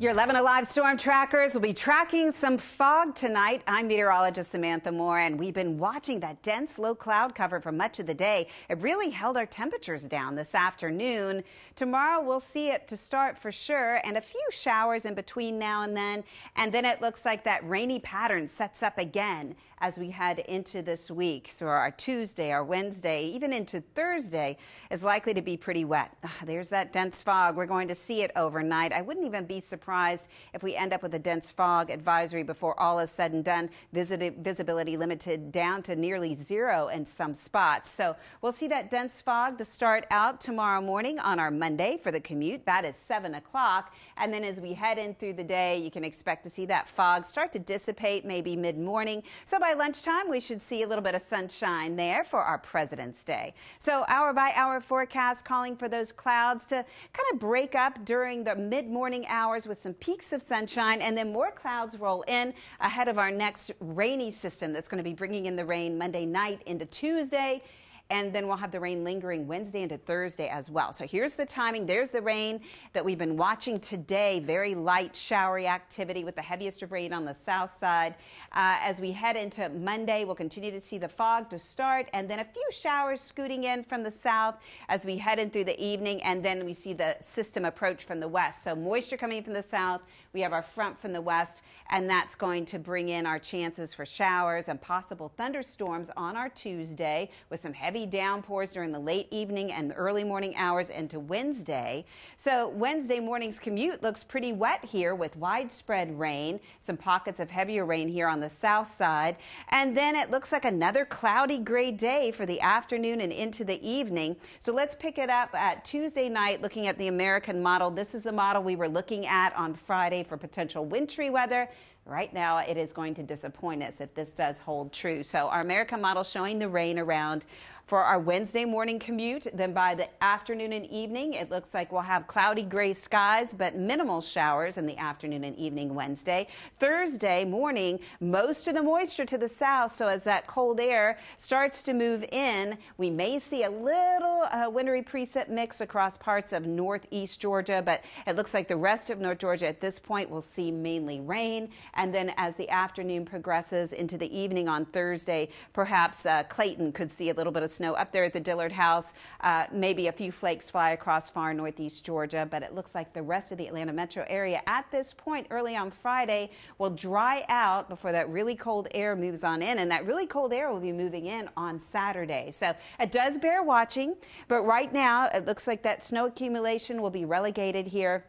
Your 11 Alive storm trackers will be tracking some fog tonight. I'm meteorologist Samantha Moore, and we've been watching that dense low cloud cover for much of the day. It really held our temperatures down this afternoon. Tomorrow we'll see it to start for sure, and a few showers in between now and then. And then it looks like that rainy pattern sets up again as we head into this week. So our Tuesday, our Wednesday, even into Thursday is likely to be pretty wet. Ah, there's that dense fog. We're going to see it overnight. I wouldn't even be surprised surprised if we end up with a dense fog advisory before all is said and done. Visit visibility limited down to nearly zero in some spots. So we'll see that dense fog to start out tomorrow morning on our Monday for the commute. That is 7 o'clock. And then as we head in through the day, you can expect to see that fog start to dissipate maybe mid-morning. So by lunchtime, we should see a little bit of sunshine there for our President's Day. So hour by hour forecast calling for those clouds to kind of break up during the mid-morning hours with with some peaks of sunshine and then more clouds roll in ahead of our next rainy system that's going to be bringing in the rain Monday night into Tuesday and then we'll have the rain lingering Wednesday into Thursday as well. So here's the timing. There's the rain that we've been watching today. Very light showery activity with the heaviest of rain on the south side. Uh, as we head into Monday, we'll continue to see the fog to start and then a few showers scooting in from the south as we head in through the evening. And then we see the system approach from the west. So moisture coming from the south. We have our front from the west, and that's going to bring in our chances for showers and possible thunderstorms on our Tuesday with some heavy heavy downpours during the late evening and early morning hours into Wednesday. So Wednesday morning's commute looks pretty wet here with widespread rain, some pockets of heavier rain here on the south side. And then it looks like another cloudy gray day for the afternoon and into the evening. So let's pick it up at Tuesday night looking at the American model. This is the model we were looking at on Friday for potential wintry weather right now it is going to disappoint us if this does hold true. So our American model showing the rain around for our Wednesday morning commute. Then by the afternoon and evening, it looks like we'll have cloudy gray skies, but minimal showers in the afternoon and evening Wednesday. Thursday morning, most of the moisture to the south. So as that cold air starts to move in, we may see a little uh, wintry precip mix across parts of northeast Georgia, but it looks like the rest of North Georgia at this point will see mainly rain and then as the afternoon progresses into the evening on Thursday, perhaps uh, Clayton could see a little bit of snow up there at the Dillard House. Uh, maybe a few flakes fly across far northeast Georgia, but it looks like the rest of the Atlanta metro area at this point early on Friday will dry out before that really cold air moves on in. And that really cold air will be moving in on Saturday. So it does bear watching, but right now it looks like that snow accumulation will be relegated here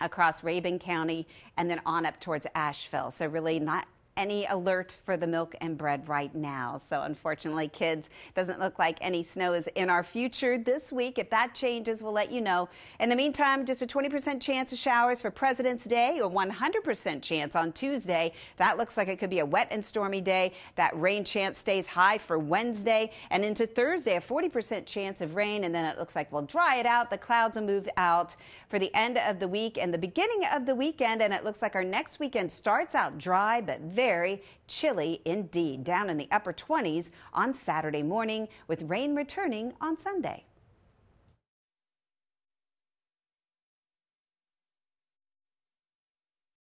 across Rabin County and then on up towards Asheville. So really not any alert for the milk and bread right now. So unfortunately, kids, doesn't look like any snow is in our future this week. If that changes, we'll let you know. In the meantime, just a 20% chance of showers for President's Day, a 100% chance on Tuesday. That looks like it could be a wet and stormy day. That rain chance stays high for Wednesday and into Thursday, a 40% chance of rain. And then it looks like we'll dry it out. The clouds will move out for the end of the week and the beginning of the weekend. And it looks like our next weekend starts out dry, but very very chilly indeed, down in the upper 20s on Saturday morning, with rain returning on Sunday.